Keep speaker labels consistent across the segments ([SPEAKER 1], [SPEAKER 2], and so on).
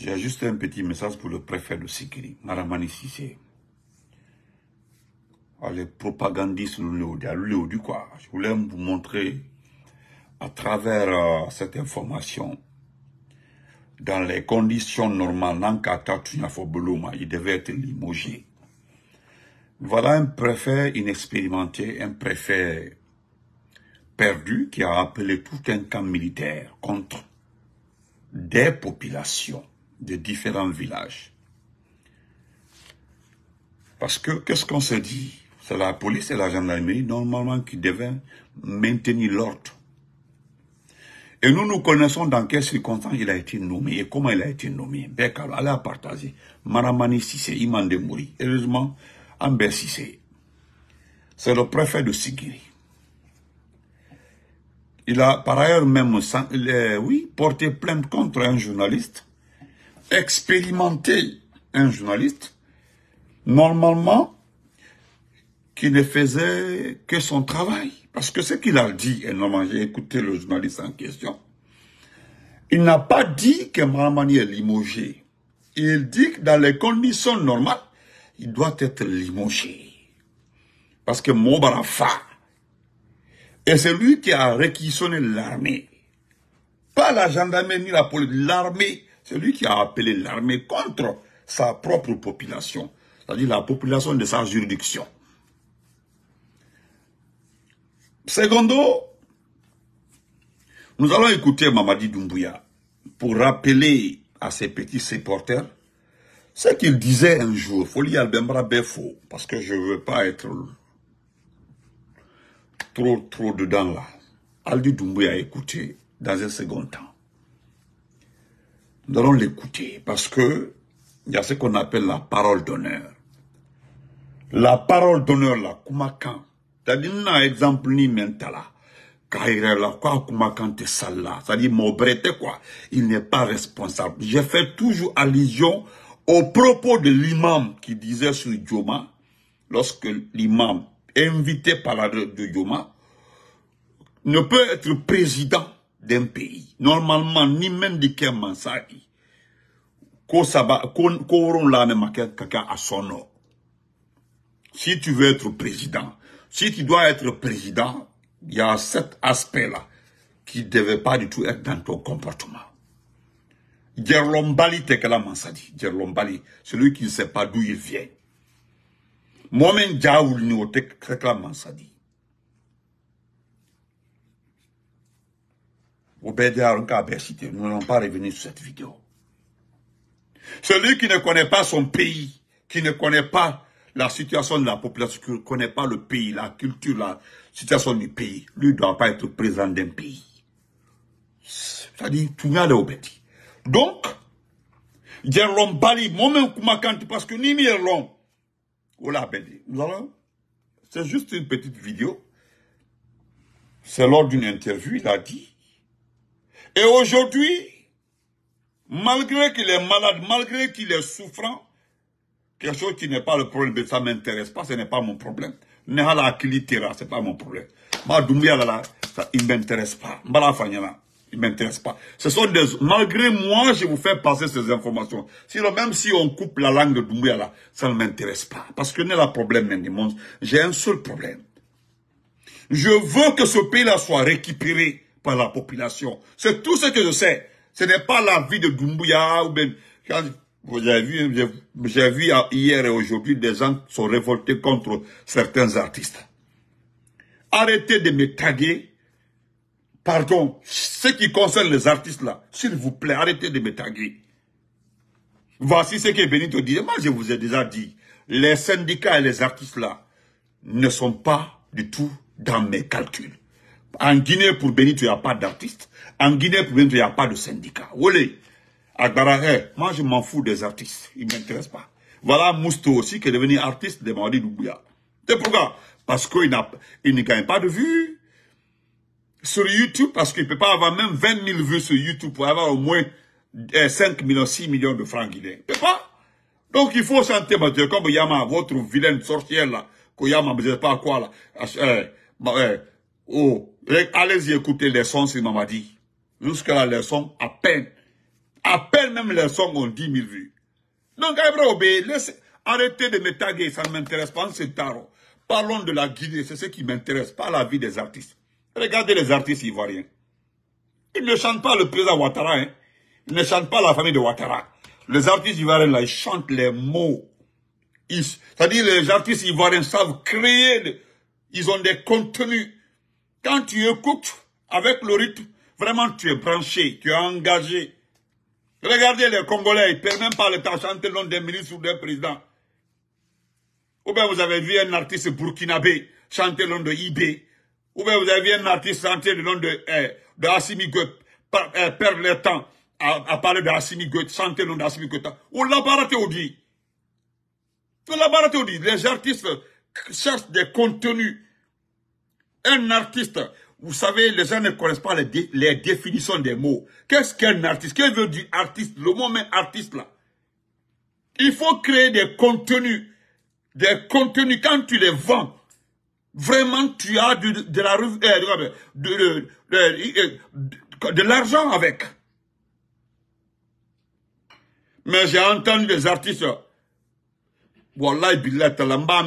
[SPEAKER 1] J'ai juste un petit message pour le préfet de Sikiri, Maramani Sissé. Ah, les propagandistes, du quoi. Je voulais vous montrer à travers euh, cette information, dans les conditions normales, Nankata il devait être limogé. Voilà un préfet inexpérimenté, un préfet perdu qui a appelé tout un camp militaire contre des populations de différents villages. Parce que, qu'est-ce qu'on s'est dit C'est la police et la gendarmerie, normalement, qui devaient maintenir l'ordre. Et nous, nous connaissons dans quelles circonstances il a été nommé et comment il a été nommé. Bekal, allez à partager. Maramani Sissé, Imande Mouri. Heureusement, Amber Sissé. C'est le préfet de Sigiri. Il a par ailleurs même, euh, oui, porté plainte contre un journaliste expérimenté un journaliste, normalement, qui ne faisait que son travail. Parce que ce qu'il a dit, et normalement j'ai écouté le journaliste en question, il n'a pas dit que Mahamani est limogé. Il dit que dans les conditions normales, il doit être limogé. Parce que Mobarafa est celui qui a réquisitionné l'armée. Pas la gendarmerie ni la police, l'armée celui qui a appelé l'armée contre sa propre population, c'est-à-dire la population de sa juridiction. Secondo, nous allons écouter Mamadi Doumbouya pour rappeler à ses petits supporters ce qu'il disait un jour. Folie Albembra Befo, parce que je ne veux pas être trop, trop dedans là. Aldi Doumbouya a écouté dans un second temps. Nous allons l'écouter parce que il y a ce qu'on appelle la parole d'honneur. La parole d'honneur, la kumakan. C'est-à-dire, n'a exemple ni mentala. Kaire la quoi, kumakan te sala. C'est-à-dire, mon quoi. Il n'est pas responsable. J'ai fait toujours allusion au propos de l'imam qui disait sur Djoma, lorsque l'imam, invité par la de Djoma, ne peut être président d'un pays. Normalement, ni même de qu'un mansaki. Ko saba, ko, ko à son nom. Si tu veux être président, si tu dois être président, il y a cet aspect-là qui ne devait pas du tout être dans ton comportement. la Tekala Mansadi. celui qui ne sait pas d'où il vient. Moi-même, que la Mansadi. au Nous n'allons pas revenir sur cette vidéo. Celui qui ne connaît pas son pays, qui ne connaît pas la situation de la population, qui ne connaît pas le pays, la culture, la situation du pays, lui ne doit pas être présent d'un pays. C'est-à-dire, tout le monde est Donc, Bali, moi-même, parce que ni l'homme. Oh ben, nous allons, c'est juste une petite vidéo. C'est lors d'une interview, il a dit, et aujourd'hui, malgré qu'il est malade, malgré qu'il est souffrant, quelque chose qui n'est pas le problème, ça ne m'intéresse pas, ce n'est pas mon problème. ce n'est pas mon problème. il ne m'intéresse pas. il ne m'intéresse pas. Ce sont malgré moi, je vous fais passer ces informations. même si on coupe la langue de Doumbia ça ne m'intéresse pas. Parce que n'est pas le problème, monde. j'ai un seul problème. Je veux que ce pays-là soit récupéré par la population. C'est tout ce que je sais. Ce n'est pas la vie de Doumbouya ou même... Vous avez vu, j'ai vu hier et aujourd'hui des gens qui sont révoltés contre certains artistes. Arrêtez de me taguer. Pardon, ce qui concerne les artistes là, s'il vous plaît, arrêtez de me taguer. Voici ce que Benito dit. Moi, je vous ai déjà dit, les syndicats et les artistes là ne sont pas du tout dans mes calculs. En Guinée, pour il n'y a pas d'artiste. En Guinée, pour il n'y a pas de syndicat. Olé. Agbara, moi, je m'en fous des artistes. Ils ne m'intéressent pas. Voilà Mousto aussi qui est devenu artiste de Mawadi Doubouya. C'est pourquoi Parce qu'il il ne gagne pas de vues sur YouTube, parce qu'il ne peut pas avoir même 20 000 vues sur YouTube pour avoir au moins 5 eh, millions, 6 millions de francs guinéens. Il ne peut pas. Donc il faut chanter, comme Yama, votre vilaine sorcière là, que Yama ne pas quoi là. Eh, eh, oh, Allez-y écouter les sons sur dit. Jusqu'à la leçon, à peine. À peine même les sons ont 10 000 vues. Donc, arrêtez de me taguer, ça ne m'intéresse pas, c'est tarot. Parlons de la Guinée, c'est ce qui m'intéresse, pas la vie des artistes. Regardez les artistes ivoiriens. Ils ne chantent pas le président Ouattara, hein. Ils ne chantent pas la famille de Ouattara. Les artistes ivoiriens, là, ils chantent les mots. C'est-à-dire, les artistes ivoiriens savent créer, ils ont des contenus quand tu écoutes avec le rythme, vraiment tu es branché, tu es engagé. Regardez les Congolais, ils ne perdent même pas le temps chanter le nom des ministres ou des présidents. Ou bien vous avez vu un artiste burkinabé chanter le nom de IB. Ou bien vous avez vu un artiste chanter le nom de, euh, de Assimi Goethe, perdre le temps à, parler de Assimi Goethe, chanter le nom d'Assimi Goethe. Ou barate dit. les artistes cherchent des contenus un artiste, vous savez, les gens ne connaissent pas les, définitions des mots. Qu'est-ce qu'un artiste Qu'est-ce que veut dire artiste Le mot même artiste là. Il faut créer des contenus. Des contenus, quand tu les vends, vraiment tu as de, la euh, de, l'argent avec. Mais j'ai entendu des artistes. Wallah, billet Talamba,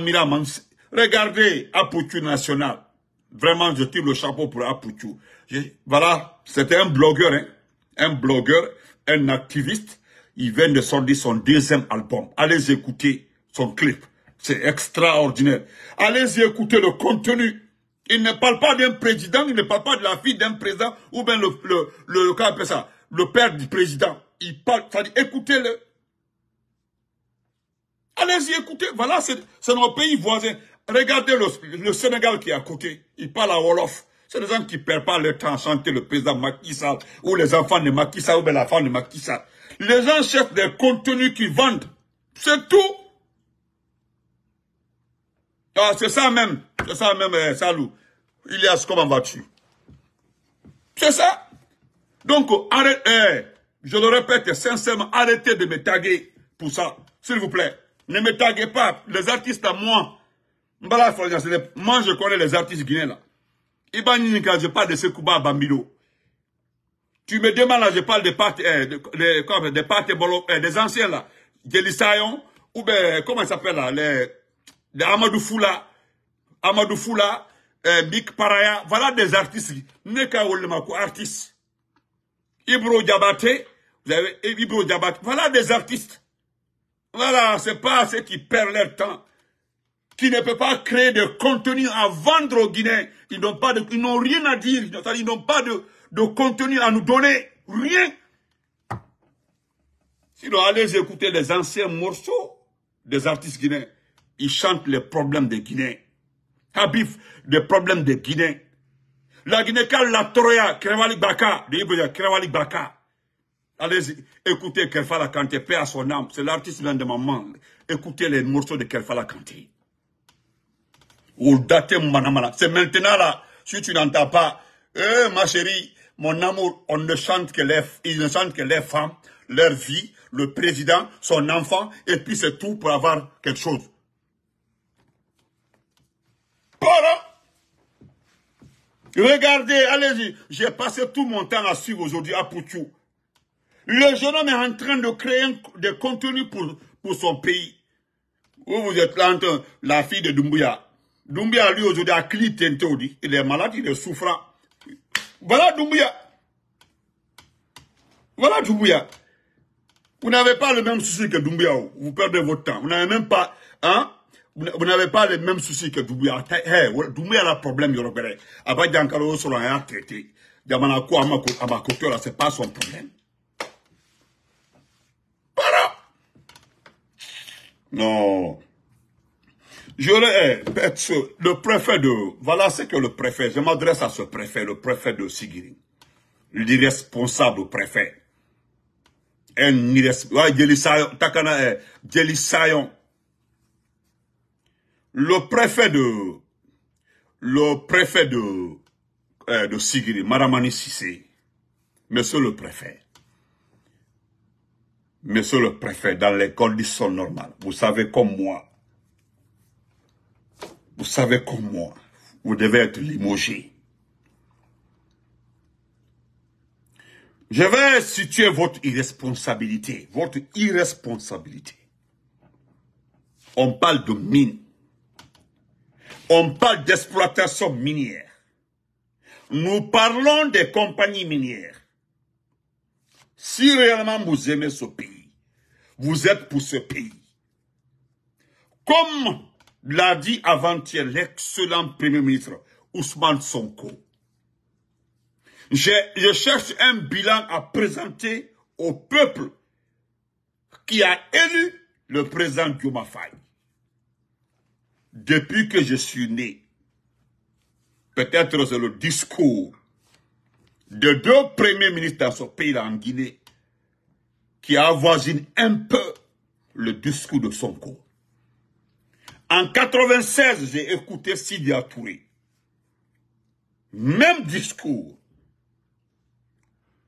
[SPEAKER 1] Regardez, Apotu National. Vraiment, je tire le chapeau pour Je, Voilà, c'était un blogueur, hein. un blogueur, un activiste. Il vient de sortir son deuxième album. Allez écouter son clip. C'est extraordinaire. Allez y écouter le contenu. Il ne parle pas d'un président, il ne parle pas de la fille d'un président, ou bien le, ça, le père du président. Il parle, écoutez-le. Allez-y, écouter. Voilà, c'est nos pays voisin. Regardez le, Sénégal qui a à côté. Il parle à Wolof. C'est des gens qui ne perdent pas leur temps à chanter le président Macky ou les enfants de Macky ou la femme de Macky Les gens cherchent des contenus qui vendent. C'est tout. Ah, c'est ça même. C'est ça même, eh, Salou. Ilias, comment vas-tu C'est ça. Donc, arrête, eh, je le répète sincèrement, arrêtez de me taguer pour ça. S'il vous plaît. Ne me taguez pas. Les artistes à moi, moi je connais les artistes guinéens là. Iban je parle de kouba Bambino. Tu me demandes là, je parle des pâtes, eh, eh, des, anciens là. ou ben, comment ça s'appelle là, les, Amadou Foula, Amadou Foula, euh, Paraya, voilà des artistes. Neka Olemako, artistes. Ibro Diabaté, vous avez eh, Ibro Diabaté, voilà des artistes. Voilà, c'est pas ceux qui perdent leur temps qui ne peut pas créer de contenu à vendre aux Guinéens. Ils n'ont pas ils n'ont rien à dire. Ils n'ont pas de, de contenu à nous donner. Rien. Sinon, allez écouter les anciens morceaux des artistes guinéens. Ils chantent les problèmes des Guinéens. Habif, les problèmes des Guinéens. La Guinée, la Troya, Krevalik Baka, Krevalik Baka. Allez écoutez Kerfala Kanté, paix à son âme. C'est l'artiste de ma maman. Écoutez les morceaux de Kerfala Kanté. C'est maintenant là, si tu n'entends pas, eh, ma chérie, mon amour, on ne chante que les, ils ne chantent que les femmes, leur vie, le président, son enfant, et puis c'est tout pour avoir quelque chose. Voilà. Regardez, allez-y. J'ai passé tout mon temps à suivre aujourd'hui à Poutou. Le jeune homme est en train de créer des contenus pour, pour son pays. Vous, vous êtes là, la fille de Dumbuya. Doumbia, lui, aujourd'hui, a clé dit. Il est malade, il est souffrant. Voilà Doumbia. Voilà Doumbia. Vous n'avez pas le même souci que Doumbia. Vous perdez votre temps. Vous n'avez même pas... Hein? Vous n'avez pas ah, le même souci que Doumbia. Hey, Doumbia a un problème, Yorobere. Il Jankaro, a un traité. ma Amakoto, là, c'est pas son problème. Voilà. Non. Je eh, eh, le préfet de... Voilà ce que le préfet, je m'adresse à ce préfet, le préfet de Sigiri. L'irresponsable préfet. Un irresponsable... Ah, Takana eh, Le préfet de... Le préfet de... de Sigiri, Maramani Sissé. Monsieur le préfet. Monsieur le préfet, dans les conditions normales, vous savez comme moi, vous savez comme moi, vous devez être limogé. Je vais situer votre irresponsabilité, votre irresponsabilité. On parle de mine. On parle d'exploitation minière. Nous parlons des compagnies minières. Si réellement vous aimez ce pays, vous êtes pour ce pays. Comme l'a dit avant-hier l'excellent Premier ministre Ousmane Sonko. Je, cherche un bilan à présenter au peuple qui a élu le président Guillaume Faye. Depuis que je suis né, peut-être c'est le discours de deux premiers ministres dans ce pays-là, en Guinée, qui avoisine un peu le discours de Sonko. En 96, j'ai écouté Sidia Touré. Même discours.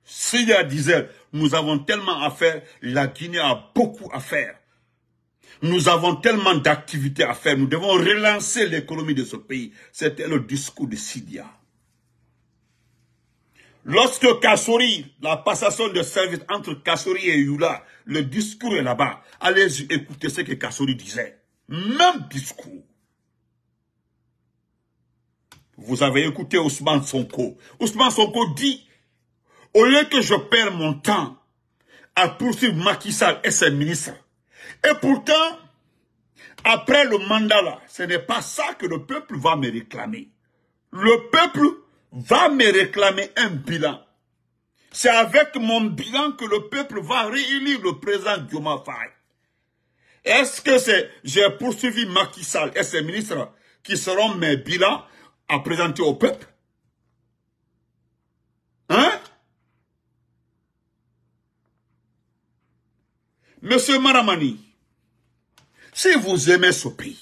[SPEAKER 1] Sidia disait, nous avons tellement à faire, la Guinée a beaucoup à faire. Nous avons tellement d'activités à faire, nous devons relancer l'économie de ce pays. C'était le discours de Sidia. Lorsque Kassori, la passation de service entre Kassori et Yula, le discours est là-bas. Allez écouter ce que Kassori disait. Même discours. Vous avez écouté Ousmane Sonko. Ousmane Sonko dit, au lieu que je perds mon temps à poursuivre Macky Sall et ses ministres, et pourtant, après le mandat là, ce n'est pas ça que le peuple va me réclamer. Le peuple va me réclamer un bilan. C'est avec mon bilan que le peuple va réunir le président Dioma est-ce que c'est, j'ai poursuivi Macky Sall et ses ministres qui seront mes bilans à présenter au peuple Hein Monsieur Maramani, si vous aimez ce pays,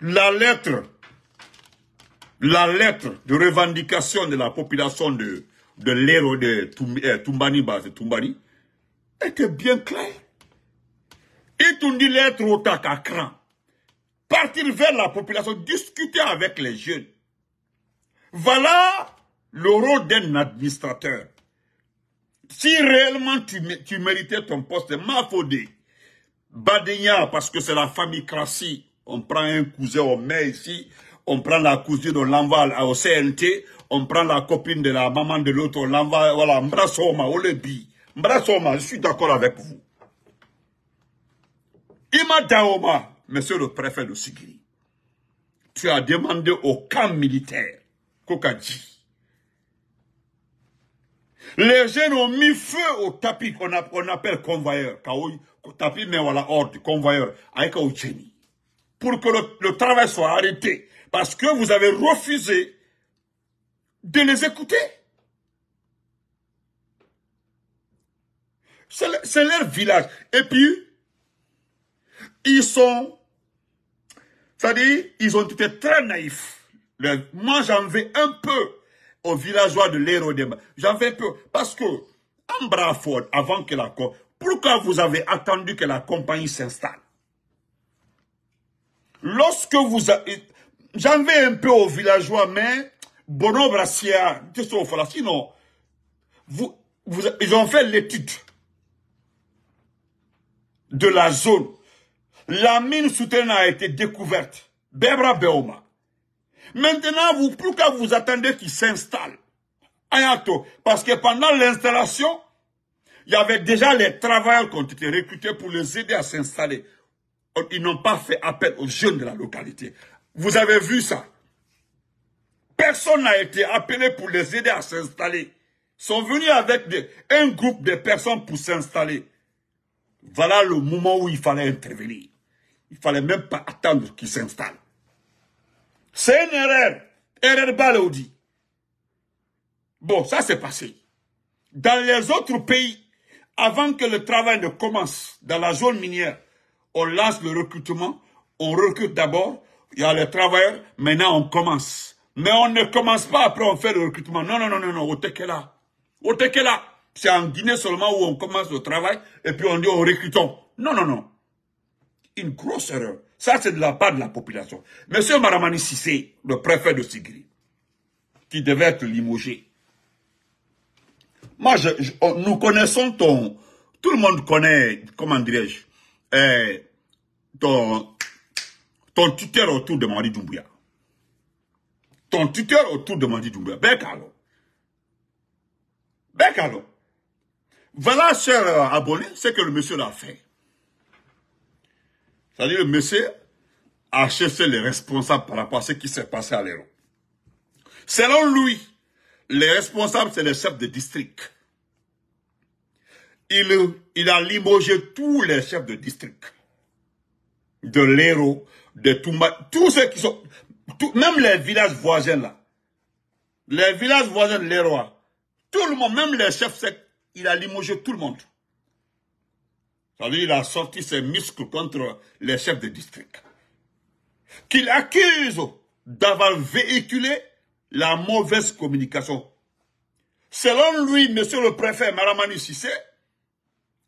[SPEAKER 1] la lettre, la lettre de revendication de la population de, de l'héros de Toumbani, euh, était bien claire. Et dit l'être au cran. Partir vers la population, discuter avec les jeunes. Voilà le rôle d'un administrateur. Si réellement tu, tu méritais ton poste, Mafodé, Badenia, parce que c'est la famille on prend un cousin, au met ici, on prend la cousine, on l'envoie au CNT, on prend la copine de la maman de l'autre, on l'envoie, voilà, Mbrasoma, Olebi, Mbrasoma, je suis d'accord avec vous monsieur le préfet de Sigiri, tu as demandé au camp militaire, Kokadji. Les jeunes ont mis feu au tapis qu'on appelle convoyeur. Tapis, mais voilà, ordre, convoyeur, avec Pour que le travail soit arrêté. Parce que vous avez refusé de les écouter. C'est leur village. Et puis, ils sont, c'est-à-dire, ils ont été très naïfs. moi, j'en vais un peu aux villageois de l'Hérodème. J'en vais un peu. Parce que, en Braford, avant que la... Pourquoi vous avez attendu que la compagnie s'installe Lorsque vous... avez... J'en vais un peu aux villageois, mais... Bono Brassia, sinon... ils ont fait l'étude de la zone. La mine souterraine a été découverte. Bebra Beoma. Maintenant, vous, pourquoi vous attendez qu'il s'installe Ayato. Parce que pendant l'installation, il y avait déjà les travailleurs qui ont été recrutés pour les aider à s'installer. Ils n'ont pas fait appel aux jeunes de la localité. Vous avez vu ça Personne n'a été appelé pour les aider à s'installer. Ils sont venus avec un groupe de personnes pour s'installer. Voilà le moment où il fallait intervenir. Il ne fallait même pas attendre qu'il s'installe. C'est une erreur. Erreur balaudi. Bon, ça s'est passé. Dans les autres pays, avant que le travail ne commence dans la zone minière, on lance le recrutement, on recrute d'abord, il y a les travailleurs, maintenant on commence. Mais on ne commence pas après on fait le recrutement. Non, non, non, non, non, au Tekela. Au Tekela. C'est en Guinée seulement où on commence le travail et puis on dit on recrutons. Non, non, non une grosse erreur. Ça, c'est de la part de la population. Monsieur Maramani Sissé, le préfet de Sigri, qui devait être limogé. Moi, oh, nous connaissons ton... Tout le monde connaît, comment dirais-je, eh, ton, ton tuteur autour de Mandi d'oumbia Ton tuteur autour de Mandi Doumbouya. Bekalo. Bekalo. Voilà, cher abonné ce que le monsieur l'a fait. C'est-à-dire, le monsieur a cherché les responsables par rapport à ce qui s'est passé à l'héro. Selon lui, les responsables, c'est les chefs de district. Il, il a limogé tous les chefs de district. De l'Héro, de Toumba, tous ceux qui sont... même les villages voisins, là. Les villages voisins de l'Hérault, tout le monde, même les chefs, il a limogé tout le monde. Il a sorti ses muscles contre les chefs de district. Qu'il accuse d'avoir véhiculé la mauvaise communication. Selon lui, monsieur le préfet Maramani Sissé,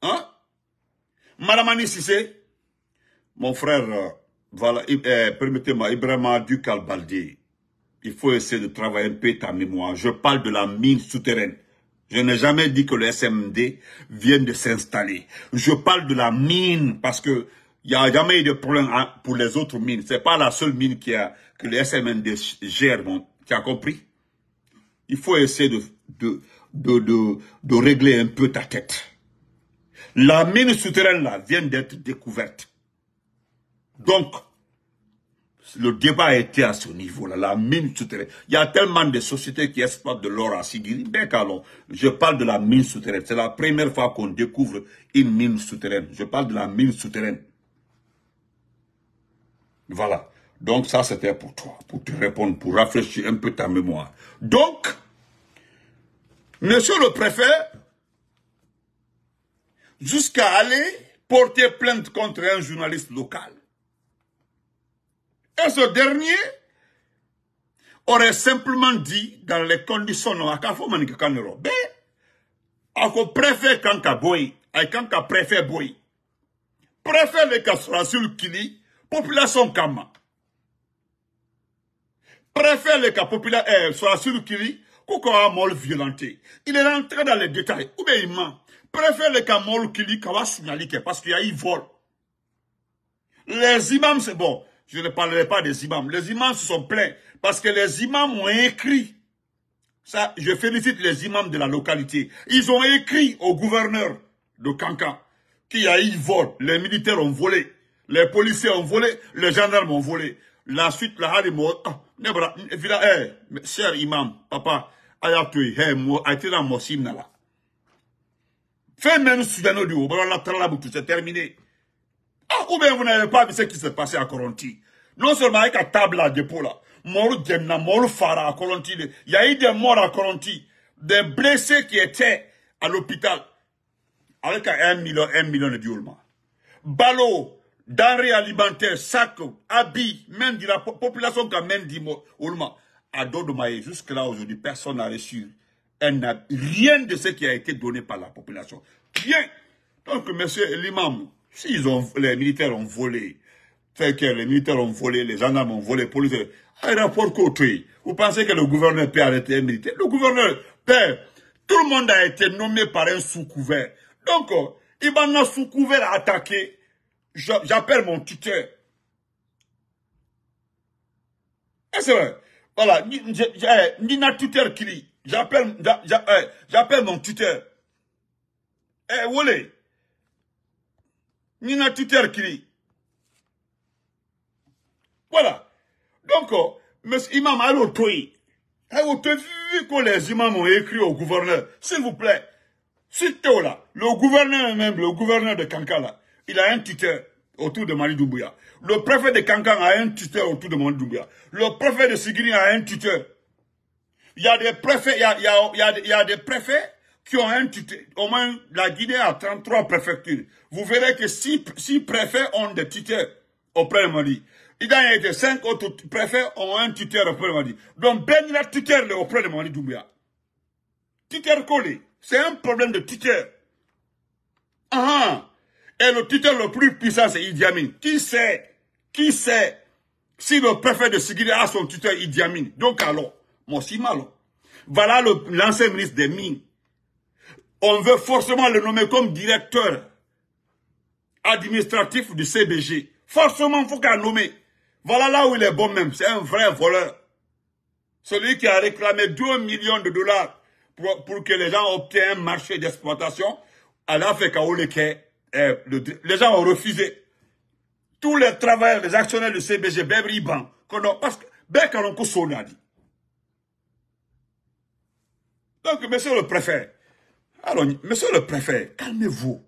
[SPEAKER 1] hein? Maramani Sissé, mon frère, euh, euh, permettez-moi, Ibrahima Ducalbaldi, il faut essayer de travailler un peu ta mémoire. Je parle de la mine souterraine. Je n'ai jamais dit que le SMD vienne de s'installer. Je parle de la mine parce que il n'y a jamais eu de problème pour les autres mines. C'est pas la seule mine qui a, que le SMD gère, bon, tu as compris? Il faut essayer de, de, de, de, de régler un peu ta tête. La mine souterraine là vient d'être découverte. Donc, le débat était à ce niveau-là, la mine souterraine. Il y a tellement de sociétés qui exploitent de l'or à Sigiri. je parle de la mine souterraine. C'est la première fois qu'on découvre une mine souterraine. Je parle de la mine souterraine. Voilà. Donc ça, c'était pour toi, pour te répondre, pour rafraîchir un peu ta mémoire. Donc, monsieur le préfet, jusqu'à aller porter plainte contre un journaliste local, et ce dernier aurait simplement dit, dans les conditions non akafoman ki kanero, be, préfère préfère kanka boy, ay kanka préfère boy, sur le kili, population kama. préfère le ka population, eh, sur le kili, koko a mol violenté. Il est rentré dans les détails, ou bien il ment. Préfère le ka mol kili, kawa signalike, parce qu'il y a eu vol. Les imams, c'est bon, je ne parlerai pas des imams. Les imams se sont plaints parce que les imams ont écrit. Ça, je félicite les imams de la localité. Ils ont écrit au gouverneur de Kankan qu'il y a eu vol. Les militaires ont volé. Les policiers ont volé. Les gendarmes ont volé. La suite, la ah, Eh, cher imam, papa, Ayatoui, hey, eh, mo, la mosim nala. Fais même souvenir du haut. C'est terminé. Ah, ou vous n'avez pas vu ce qui s'est passé à Coronti. Non seulement avec la table à dépôt là, mort à Il y a eu des morts à Coronti, des blessés qui étaient à l'hôpital avec un million, de violements. Ballot, denrées alimentaires, sacs, habits, même de la population qui a même dit mort. À Dodomaye, jusque-là aujourd'hui, personne n'a reçu rien de ce qui a été donné par la population. Rien. Donc, monsieur l'imam, si les militaires ont volé, fait que les militaires ont volé, les gendarmes ont volé, les policiers, aéroport Côté, vous pensez que le gouverneur peut arrêter un militaire Le gouverneur peut. Tout le monde a été nommé par un sous-couvert. Donc, euh, il m'a sous-couvert à attaquer. J'appelle mon tuteur. c'est vrai. Voilà, eh, Nina tuteur qui eh, J'appelle, mon tuteur. Eh, hey, Nina Twitter voilà donc euh, monsieur imam allô vu que les imams ont écrit au gouverneur s'il vous plaît surtout là le gouverneur même le gouverneur de Kankala, il a un tuteur autour de Mali doubouya le préfet de Kankan a un tuteur autour de Mali doubouya le préfet de Sigiri a un tuteur il y a des préfets il y a, il y a, il y a des préfets qui ont un tuteur. Au moins, la Guinée a 33 préfectures. Vous verrez que 6, préfets ont des tuteurs auprès de Mali. Il y a été 5 autres préfets ont un tuteur auprès de Mali. Donc, ben la titre auprès de Mali Doumbia. Tuteur collé. C'est un problème de tuteur. Ah, ah, et le tuteur le plus puissant, c'est Idi Amin. Qui sait Qui sait si le préfet de Sigiri a son tuteur Idi Amin Donc alors, moi, si mal. Voilà l'ancien ministre des Mines on veut forcément le nommer comme directeur administratif du CBG. Forcément, il faut qu'il nommer. Voilà là où il est bon même. C'est un vrai voleur. Celui qui a réclamé 2 millions de dollars pour, que les gens obtiennent un marché d'exploitation, à l'Afrique, où les gens ont refusé. Tous les travailleurs, les actionnaires du CBG, Ban, ben parce que Bekalonko a Donc, monsieur le préfet, alors, monsieur le préfet, calmez-vous.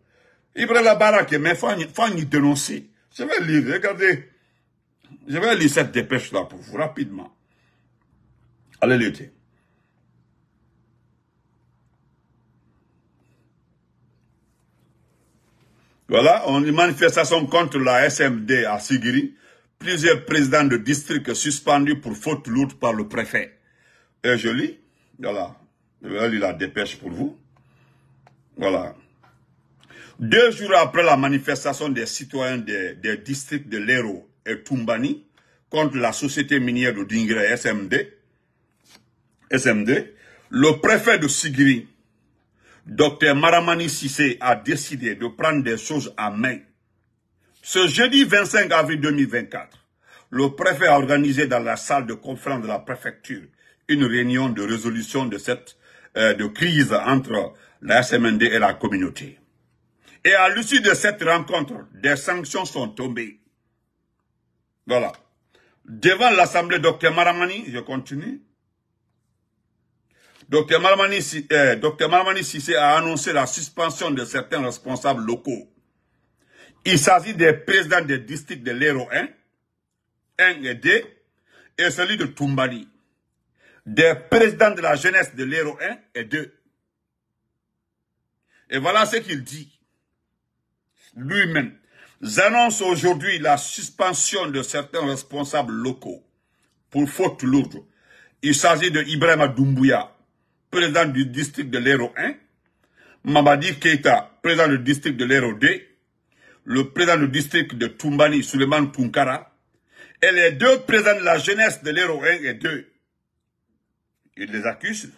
[SPEAKER 1] Ibrahim baraque, mais il faut, y Je vais lire, regardez. Je vais lire cette dépêche-là pour vous rapidement. Allez l'été. Voilà, on une manifestation contre la SMD à Sigiri. Plusieurs présidents de district suspendus pour faute lourde par le préfet. Et je lis, voilà, je vais lire la dépêche pour vous. Voilà. Deux jours après la manifestation des citoyens des, districts de Lero et Toumbani contre la société minière de Dingré SMD, SMD, le préfet de Sigiri, Dr Maramani Sissé, a décidé de prendre des choses en main. Ce jeudi 25 avril 2024, le préfet a organisé dans la salle de conférence de la préfecture une réunion de résolution de cette euh, de crise entre la SMND et la communauté. Et à l'issue de cette rencontre, des sanctions sont tombées. Voilà. Devant l'Assemblée, Dr Maramani, je continue. Dr Maramani, euh, Maramani Sissé a annoncé la suspension de certains responsables locaux. Il s'agit des présidents des districts de l'Héro 1, 1 et 2, et celui de Toumbali. Des présidents de la jeunesse de l'Héro 1 et 2 et voilà ce qu'il dit. Lui-même J'annonce aujourd'hui la suspension de certains responsables locaux pour faute lourde. Il s'agit de Ibrahim Doumbouya, président du district de l'Héro 1, Mamadi Keita, président du district de l'Héro 2, le président du district de Toumbani, Suleiman Tunkara, et les deux présidents de la jeunesse de l'Héro 1 et 2. Ils les accusent.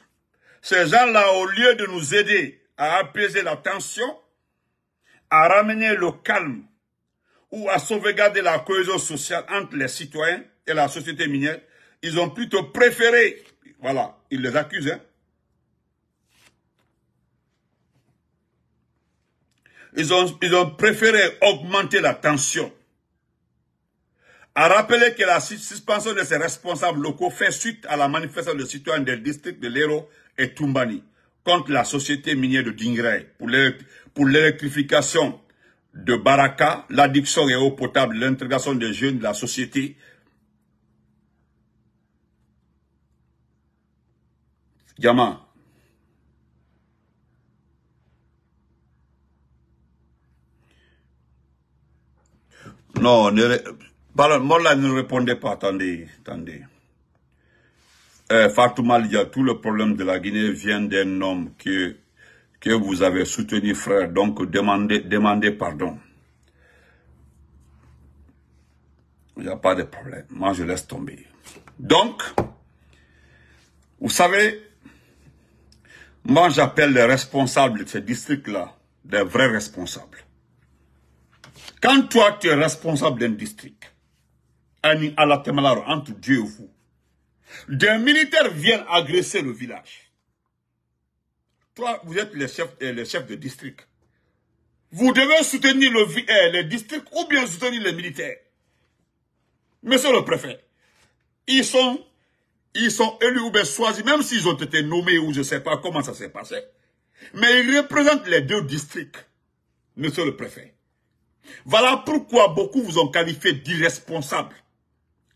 [SPEAKER 1] Ces gens-là, au lieu de nous aider à apaiser la tension, à ramener le calme ou à sauvegarder la cohésion sociale entre les citoyens et la société minière, ils ont plutôt préféré, voilà, ils les accusent, hein. ils, ont, préféré augmenter la tension, à rappeler que la suspension de ces responsables locaux fait suite à la manifestation de citoyens des districts de Lero et Tumbani contre la société minière de Dingray pour l'électrification de Baraka, l'addiction et eau potable, l'intégration des jeunes de la société. Yama. Non, ne, pardon, moi là, ne répondez pas, attendez, attendez. Il y a tout le problème de la Guinée vient d'un homme que, que vous avez soutenu, frère. Donc, demandez, demandez pardon. Il n'y a pas de problème. Moi, je laisse tomber. Donc, vous savez, moi, j'appelle les responsables de ce district-là des vrais responsables. Quand toi, tu es responsable d'un district, entre Dieu et vous, des militaires viennent agresser le village. Toi, vous êtes les chefs, euh, les chefs de district. Vous devez soutenir le, euh, les districts ou bien soutenir les militaires. Monsieur le préfet, ils sont, ils sont élus ou bien choisis, même s'ils ont été nommés ou je ne sais pas comment ça s'est passé. Mais ils représentent les deux districts, monsieur le préfet. Voilà pourquoi beaucoup vous ont qualifié d'irresponsables.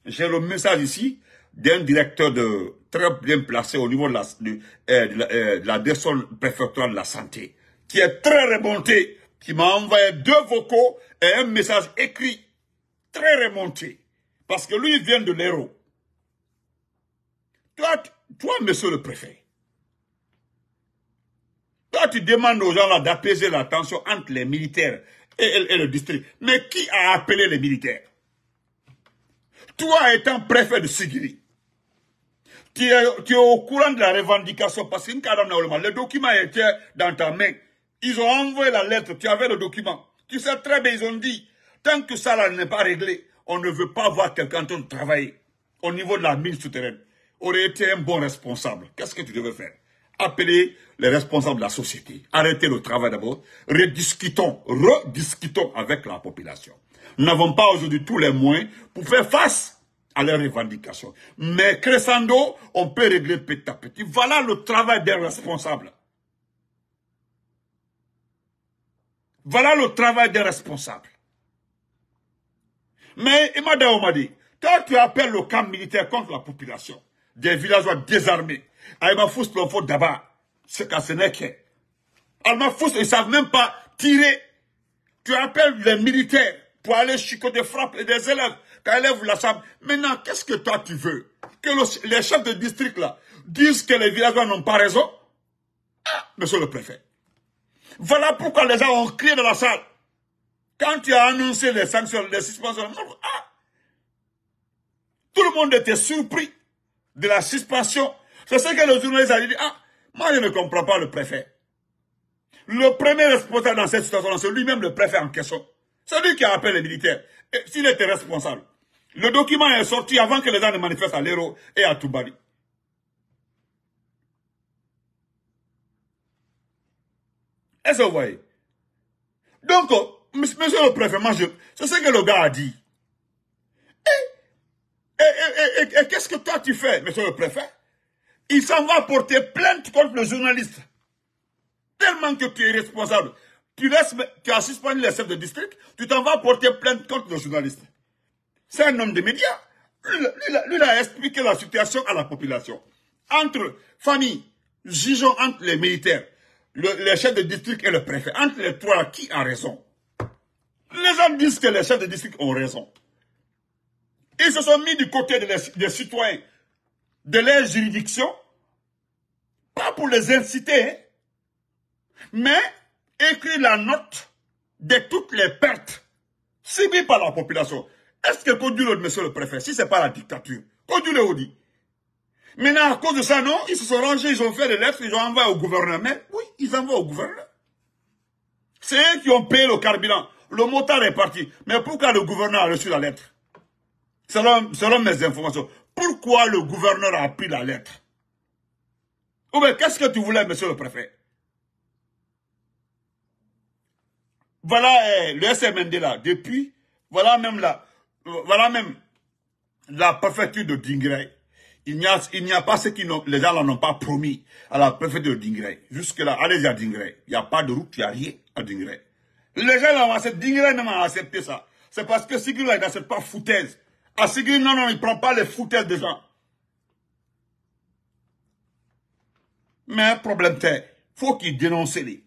[SPEAKER 1] J'ai le message ici d'un directeur de très bien placé au niveau de la, de, de, euh, de, la, euh, de la santé, qui est très remonté, qui m'a envoyé deux vocaux et un message écrit, très remonté, parce que lui, il vient de l'héros. Toi, monsieur le préfet, toi, tu demandes aux gens là d'apaiser la tension entre les militaires et, et le district. Mais qui a appelé les militaires Toi, étant préfet de Sigiri, tu es, au courant de la revendication parce que le document était dans ta main. Ils ont envoyé la lettre, tu avais le document. Tu sais très bien, ils ont dit, tant que ça n'est pas réglé, on ne veut pas voir quelqu'un travailler au niveau de la mine souterraine. Aurait été un bon responsable. Qu'est-ce que tu devais faire Appeler les responsables de la société. Arrêter le travail d'abord. Rediscutons, rediscutons avec la population. Nous n'avons pas aujourd'hui tous les moyens pour faire face à leurs revendications. Mais crescendo, on peut régler petit à petit. Voilà le travail des responsables. Voilà le travail des responsables. Mais m'a quand tu appelles le camp militaire contre la population, des villageois désarmés, Aïma Foust, le faut d'abord, ce qu'à Sénèque. Al Foust, ils ne savent même pas tirer. Tu appelles les militaires pour aller chicoter des frappes et des élèves la salle maintenant, qu'est-ce que toi tu veux Que les chefs de district là disent que les villageois n'ont pas raison Ah, monsieur le préfet. Voilà pourquoi les gens ont crié dans la salle. Quand tu as annoncé les sanctions, les suspensions, ah, tout le monde était surpris de la suspension. C'est ce que le journaliste a dit, ah, moi je ne comprends pas le préfet. Le premier responsable dans cette situation, c'est lui-même le préfet en question. C'est lui qui a appelé les militaires. S'il était responsable, le document est sorti avant que les gens ne manifestent à l'Héro et à Toubari. Et ça, vous voyez Donc, euh, monsieur le préfet, moi, c'est ce que le gars a dit. Et, qu'est-ce que toi tu fais, monsieur le préfet Il s'en va porter plainte contre le journaliste. Tellement que tu es responsable. Tu, laisses, tu as suspendu les chefs de district, tu t'en vas porter plainte contre le journaliste. C'est un homme de médias. Lui, lui, a expliqué la situation à la population. Entre famille, jugeons entre les militaires, les chefs de district et le préfet. Entre les trois, qui a raison Les gens disent que les chefs de district ont raison. Ils se sont mis du côté des citoyens, de leur juridiction, pas pour les inciter, hein, mais écrire la note de toutes les pertes subies par la population. Est-ce que Kodulod, monsieur le préfet, si ce n'est pas la dictature, le dit. Maintenant, à cause de ça, non, ils se sont rangés, ils ont fait les lettres, ils ont envoyé au gouverneur. Mais Oui, ils envoient au gouverneur. C'est eux qui ont payé le carburant. Le motard est parti. Mais pourquoi le gouverneur a reçu la lettre selon, mes informations, pourquoi le gouverneur a pris la lettre Ou qu'est-ce que tu voulais, monsieur le préfet Voilà eh, le SMND là, depuis, voilà même là, voilà même la préfecture de Dingray. Il n'y a, il n'y a pas ce qui les gens n'ont pas promis à la préfecture de Dingray. Jusque là, allez y à Dingray. Il n'y a pas de route, il n'y a rien à Dingray. Les gens là, c'est Dingré n'a pas accepté ça. C'est parce que Sigrid là, il n'accepte pas foutaise. À ah, Sigrid, non, non, il ne prend pas les foutaises des gens. Mais problème c'est, faut qu'il dénonce les.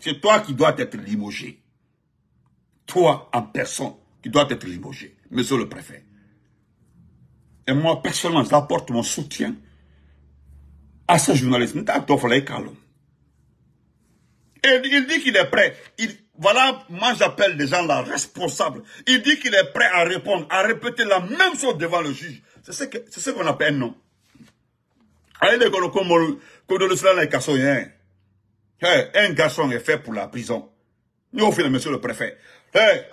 [SPEAKER 1] C'est toi qui dois être limogé. Toi, en personne, qui dois être limogé monsieur le préfet. Et moi, personnellement, j'apporte mon soutien à ce journaliste. Et il dit qu'il est prêt. Il, voilà, moi j'appelle des gens là responsables. Il dit qu'il est prêt à répondre, à répéter la même chose devant le juge. C'est ce qu'on ce un appelle non. Un garçon est fait pour la prison. Nous, monsieur le préfet. Hey,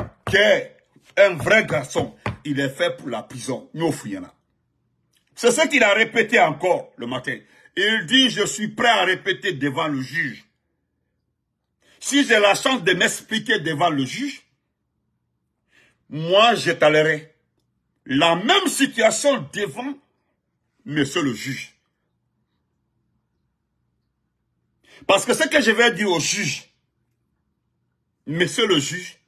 [SPEAKER 1] un vrai garçon, il est fait pour la prison. C'est ce qu'il a répété encore le matin. Il dit, je suis prêt à répéter devant le juge. Si j'ai la chance de m'expliquer devant le juge, moi j'étalerai la même situation devant monsieur le juge. Parce que ce que je vais dire au juge, monsieur le juge,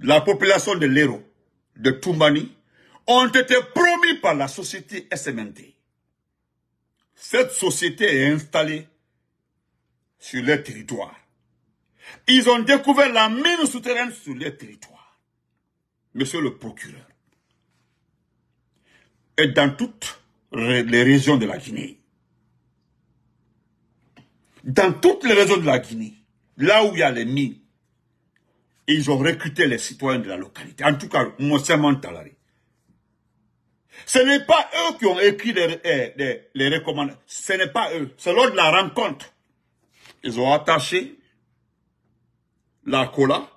[SPEAKER 1] la population de l'Hérault, de Toumani, ont été promis par la société SMNT. Cette société est installée sur les territoire. Ils ont découvert la mine souterraine sur les territoire. Monsieur le procureur, et dans toutes les régions de la Guinée, dans toutes les régions de la Guinée, là où il y a les mines, ils ont recruté les citoyens de la localité. En tout cas, Monseman Talari. Ce n'est pas eux qui ont écrit eh, les, recommandations. Ce n'est pas eux. C'est lors de la rencontre. Ils ont attaché la cola.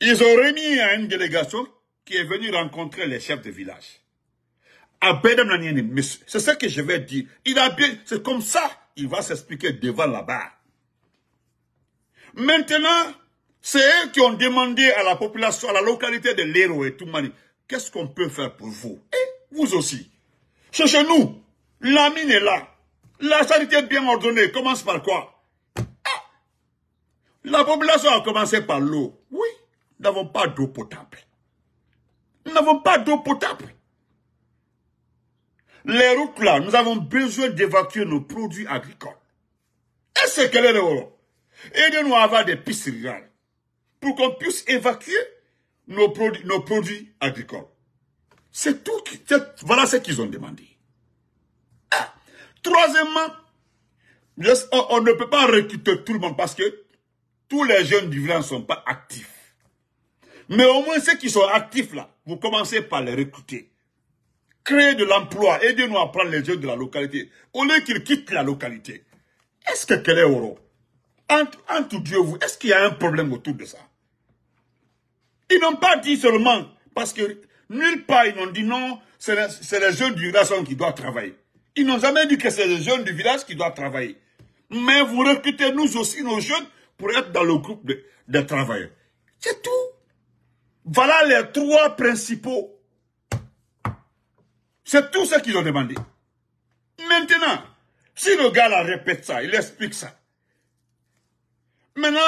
[SPEAKER 1] Ils ont remis à une délégation qui est venue rencontrer les chefs de village. C'est ce que je vais dire. Il a c'est comme ça, il va s'expliquer devant la barre. Maintenant, c'est eux qui ont demandé à la population, à la localité de l'Héro et Toumani, qu'est-ce qu'on peut faire pour vous Et vous aussi. chez nous. La mine est là. La est bien ordonnée commence par quoi ah La population a commencé par l'eau. Oui, nous n'avons pas d'eau potable. Nous n'avons pas d'eau potable. Les routes là, nous avons besoin d'évacuer nos produits agricoles. Et c'est quel est le Aidez-nous à avoir des pistes rurales pour qu'on puisse évacuer nos produits, nos produits agricoles. C'est tout. Voilà ce qu'ils ont demandé. Ah. Troisièmement, on, ne peut pas recruter tout le monde parce que tous les jeunes du village ne sont pas actifs. Mais au moins ceux qui sont actifs là, vous commencez par les recruter. Créer de l'emploi, aidez-nous à prendre les jeunes de la localité. Au lieu qu'ils quittent la localité. Est-ce que quel est Oro entre, Dieu vous, est-ce qu'il y a un problème autour de ça ils n'ont pas dit seulement, parce que nulle part ils n'ont dit non, c'est les, jeunes du village qui doivent travailler. Ils n'ont jamais dit que c'est les jeunes du village qui doivent travailler. Mais vous recrutez nous aussi, nos jeunes, pour être dans le groupe des de travailleurs. C'est tout. Voilà les trois principaux. C'est tout ce qu'ils ont demandé. Maintenant, si le gars là répète ça, il explique ça. Maintenant,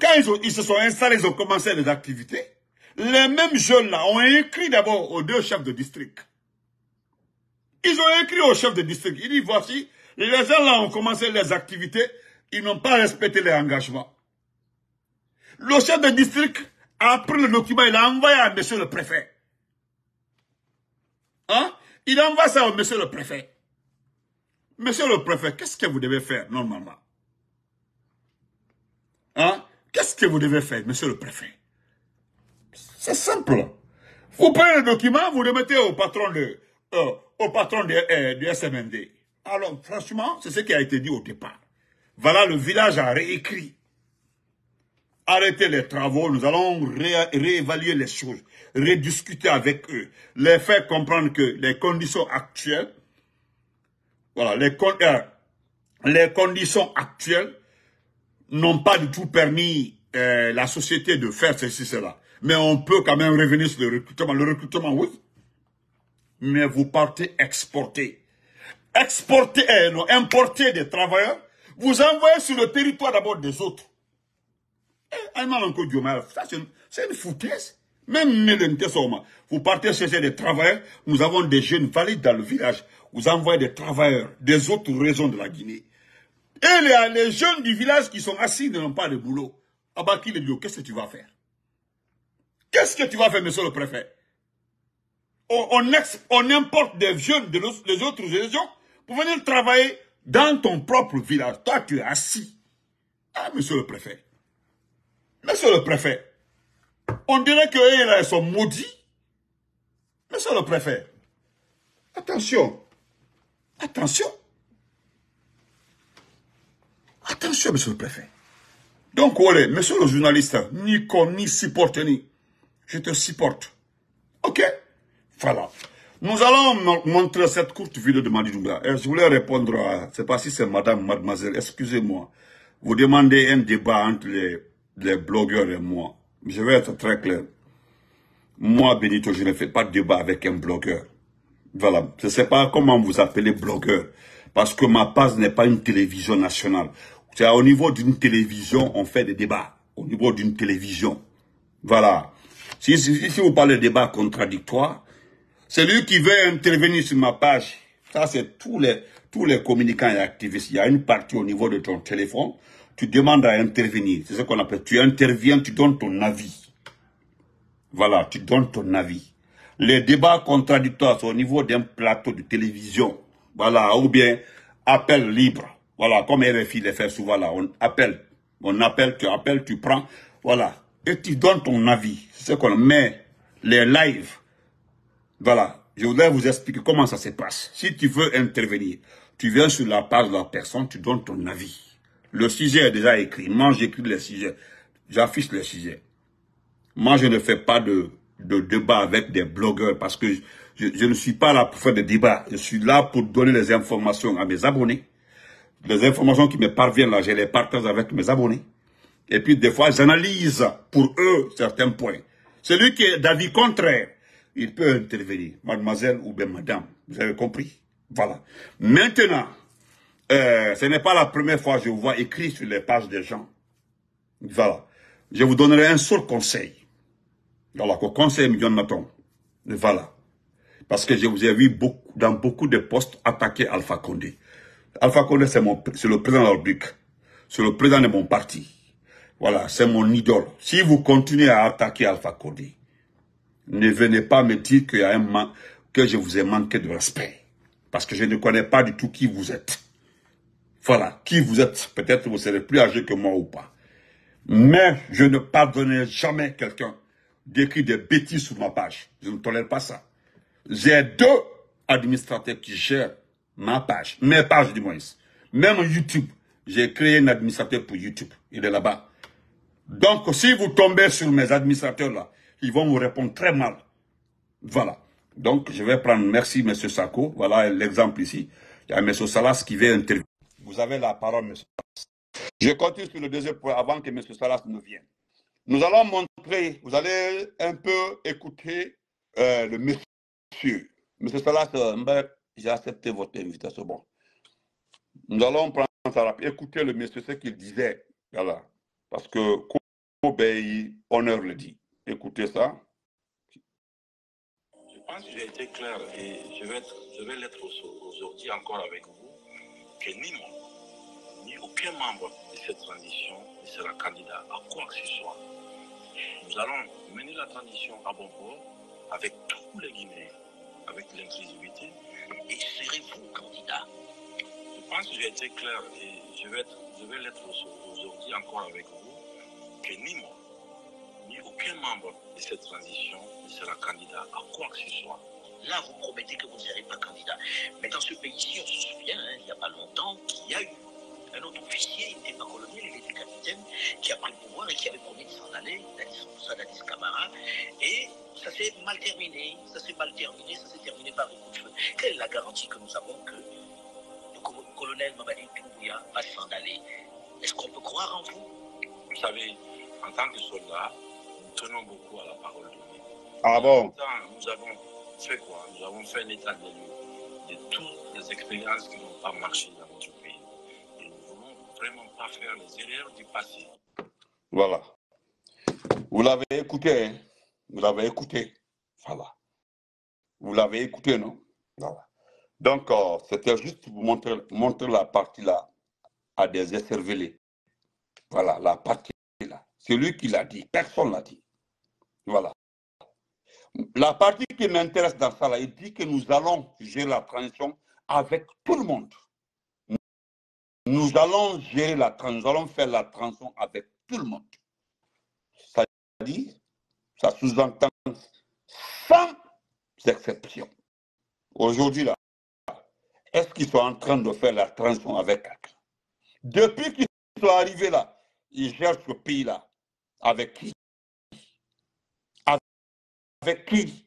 [SPEAKER 1] quand ils, se sont installés, ils ont commencé les activités, les mêmes jeunes-là ont écrit d'abord aux deux chefs de district. Ils ont écrit aux chefs de district. Il dit, « voici, les gens-là ont commencé les activités, ils n'ont pas respecté les engagements. Le chef de district a pris le document, il a envoyé à monsieur le préfet. Hein? Il envoie ça au monsieur le préfet. Monsieur le préfet, qu'est-ce que vous devez faire normalement Hein Qu'est-ce que vous devez faire, monsieur le préfet C'est simple. Vous prenez le document, vous le mettez au patron de, euh, au patron euh, du SMND. Alors, franchement, c'est ce qui a été dit au départ. Voilà, le village a réécrit. Arrêtez les travaux, nous allons réévaluer les choses, rediscuter avec eux, les faire comprendre que les conditions actuelles, voilà, les, euh, les conditions actuelles n'ont pas du tout permis euh, la société de faire ceci, cela. Mais on peut quand même revenir sur le recrutement. Le recrutement, oui. Mais vous partez exporter. Exporter, eh, non, importer des travailleurs, vous envoyez sur le territoire d'abord des autres. Eh, c'est une foutaise. Même vous partez chercher des travailleurs, nous avons des jeunes valides dans le village. Vous envoyez des travailleurs des autres régions de la Guinée. Et les, jeunes du village qui sont assis n'ont pas de boulot. Abaki ah les dit, oh, qu'est-ce que tu vas faire Qu'est-ce que tu vas faire, monsieur le préfet on, on, importe des jeunes de des autres régions pour venir travailler dans ton propre village. Toi, tu es assis. Ah, monsieur le préfet. Monsieur le préfet. On dirait qu'ils sont maudits. Monsieur le préfet. Attention. Attention. Attention, monsieur le préfet. Donc, monsieur le journaliste, ni con, ni supporte, ni. Je te supporte. OK Voilà. Nous allons montrer cette courte vidéo de Madi je voulais répondre à, je sais pas si c'est madame, mademoiselle, excusez-moi. Vous demandez un débat entre les, les, blogueurs et moi. Je vais être très clair. Moi, Benito, je ne fais pas de débat avec un blogueur. Voilà. Je ne sais pas comment vous appelez blogueur. Parce que ma page n'est pas une télévision nationale. C'est au niveau d'une télévision, on fait des débats. Au niveau d'une télévision. Voilà. Si, si, vous parlez de débat contradictoire, celui qui veut intervenir sur ma page, ça c'est tous les, tous les communicants et activistes. Il y a une partie au niveau de ton téléphone. Tu demandes à intervenir. C'est ce qu'on appelle. Tu interviens, tu donnes ton avis. Voilà, tu donnes ton avis. Les débats contradictoires sont au niveau d'un plateau de télévision. Voilà, ou bien appel libre. Voilà, comme RFI les fait souvent là, on appelle, on appelle, tu appelles, tu prends, voilà. Et tu donnes ton avis. C'est ce qu'on met, les lives. Voilà, je voudrais vous expliquer comment ça se passe. Si tu veux intervenir, tu viens sur la page de la personne, tu donnes ton avis. Le sujet est déjà écrit. Moi, j'écris le sujet, J'affiche le sujet. Moi, je ne fais pas de, débat avec des blogueurs parce que je, je ne suis pas là pour faire des débats. Je suis là pour donner les informations à mes abonnés les informations qui me parviennent là, je les partage avec mes abonnés. Et puis des fois, j'analyse pour eux certains points. Celui qui est d'avis contraire, il peut intervenir. Mademoiselle ou bien madame, vous avez compris Voilà. Maintenant, euh, ce n'est pas la première fois que je vous vois écrit sur les pages des gens. Voilà. Je vous donnerai un seul conseil. Voilà, conseil M. Voilà. Parce que je vous ai vu beaucoup, dans beaucoup de postes attaquer Alpha Condé. Alpha Condé, c'est le président de la C'est le président de mon parti. Voilà, c'est mon idole. Si vous continuez à attaquer Alpha Condé, ne venez pas me dire qu'il y a un que je vous ai manqué de respect. Parce que je ne connais pas du tout qui vous êtes. Voilà, qui vous êtes. Peut-être vous serez plus âgé que moi ou pas. Mais je ne pardonnerai jamais quelqu'un d'écrire des bêtises sur ma page. Je ne tolère pas ça. J'ai deux administrateurs qui gèrent ma page, mes pages du moins. Même YouTube, j'ai créé un administrateur pour YouTube. Il est là-bas. Donc, si vous tombez sur mes administrateurs là, ils vont vous répondre très mal. Voilà. Donc, je vais prendre, merci M. Sako. Voilà l'exemple ici. Il y a M. Salas qui vient intervenir. Vous avez la parole, M. Salas. Je continue sur le deuxième point avant que M. Salas ne vienne. Nous allons montrer, vous allez un peu écouter euh, le monsieur. M. Salas euh, j'ai accepté votre invitation. Bon. Nous allons prendre ça rapide. Écoutez le monsieur, ce qu'il disait. Voilà. Parce que Kobei, honneur le dit. Écoutez ça. Je pense que j'ai été clair et je vais, je vais l'être aujourd'hui encore avec vous que ni moi, ni aucun membre de cette transition ne sera candidat à quoi que ce soit. Nous allons mener la transition à bon port avec tous les Guinéens, avec l'inclusivité, et serez-vous candidat Je pense que j'ai été clair et je vais, être, l'être aujourd'hui encore avec vous, que ni moi, ni aucun membre de cette transition ne sera candidat à quoi que ce soit. Là, vous promettez que vous ne serez pas candidat. Mais dans ce pays-ci, on se souvient, hein, il n'y a pas longtemps, qu'il y a eu un autre officier, il n'était pas colonel, il était capitaine, qui a pris le pouvoir et qui avait promis de s'en aller, ce camarade, et ça s'est mal terminé, ça s'est mal terminé, ça s'est terminé par un coup feu. Quelle est la garantie que nous avons que le colonel Mamadi Doumbouya va s'en aller Est-ce qu'on peut croire en vous Vous savez, en tant que soldat, nous tenons beaucoup à la parole de Dieu. Ah bon Nous avons fait quoi Nous avons fait état des lieux de toutes les expériences qui n'ont pas marché dans voilà. Vous l'avez écouté, hein. Vous l'avez écouté. Voilà. Vous l'avez écouté, non? Voilà. Donc, euh, c'était juste pour montrer, montrer la partie là à des écervelés. Voilà, la partie là. c'est lui qui l'a dit, personne l'a dit. Voilà. La partie qui m'intéresse dans ça, là, il dit que nous allons gérer la transition avec tout le monde. Nous allons gérer la nous allons faire la transition avec tout le monde. Ça dit, ça sous-entend sans exception. Aujourd'hui, là, est-ce qu'ils sont en train de faire la transition avec quelqu'un Depuis qu'ils sont arrivés là, ils gèrent ce pays-là. Avec qui Avec qui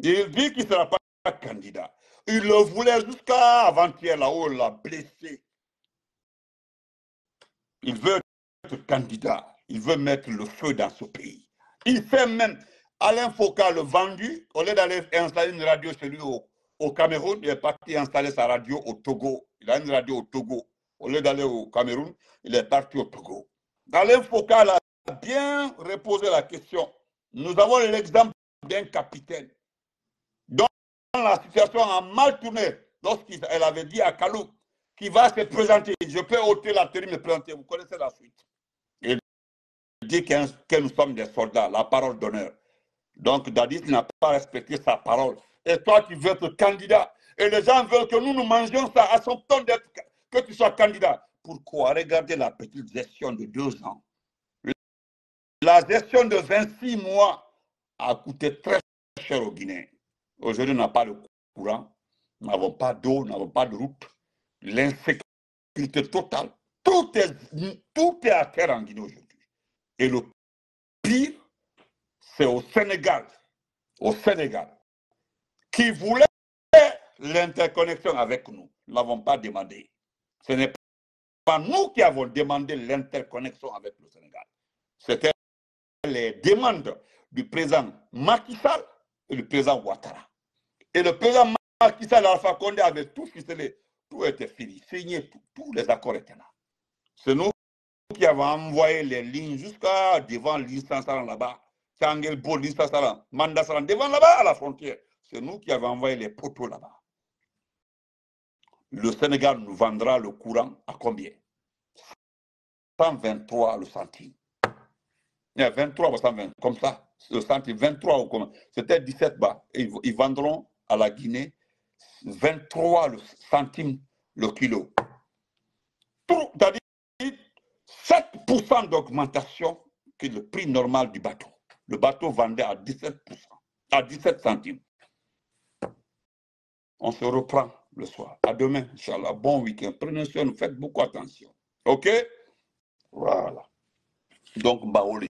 [SPEAKER 1] Il dit qu'il ne sera pas candidat. Il le voulait jusqu'à avant-hier là-haut, l'a blessé. Il veut être candidat. Il veut mettre le feu dans ce pays. Il fait même Alain Foucault, le vendu, au lieu d'aller installer une radio chez lui au, au, Cameroun, il est parti installer sa radio au Togo. Il a une radio au Togo. Au lieu d'aller au Cameroun, il est parti au Togo. Alain Foucault a bien reposé la question. Nous avons l'exemple d'un capitaine la situation a mal tourné, lorsqu'elle avait dit à Kalou qui va se présenter, je peux ôter la tenue, me présenter, vous connaissez la suite. Il dit que, nous sommes des soldats, la parole d'honneur. Donc Dadis n'a pas respecté sa parole. Et toi, tu veux être candidat. Et les gens veulent que nous nous mangions ça, à son temps d'être, que tu sois candidat. Pourquoi Regardez la petite gestion de deux ans. La gestion de 26 mois a coûté très cher au Guinée. Aujourd'hui, on n'avons pas de courant, nous n'avons pas d'eau, nous n'avons pas de route. L'insécurité totale. Tout est, tout est à terre en Guinée aujourd'hui. Et le pire, c'est au Sénégal. Au Sénégal. Qui voulait l'interconnexion avec nous. Nous ne l'avons pas demandé. Ce n'est pas nous qui avons demandé l'interconnexion avec le Sénégal. C'était les demandes du président Macky Sall et du président Ouattara. Et le président Macky Sall Alpha Condé avait tout ficelé. Tout était fini, signé, tous les accords étaient là. C'est nous qui avons envoyé les lignes jusqu'à devant l'île là-bas. Tchangelbo, l'île manda Mandasalan, devant là-bas à la frontière. C'est nous qui avons envoyé les poteaux là-bas. Le Sénégal nous vendra le courant à combien 123 le centime. Il y a 23 ou 120, comme ça. Le centime, 23 ou comment C'était 17 bas. ils vendront à la Guinée 23 centimes le kilo. 7% d'augmentation que le prix normal du bateau. Le bateau vendait à 17%, à 17 centimes. On se reprend le soir. À demain, la Bon week-end. Prenez soin, faites beaucoup attention. OK Voilà. Donc, Baoli.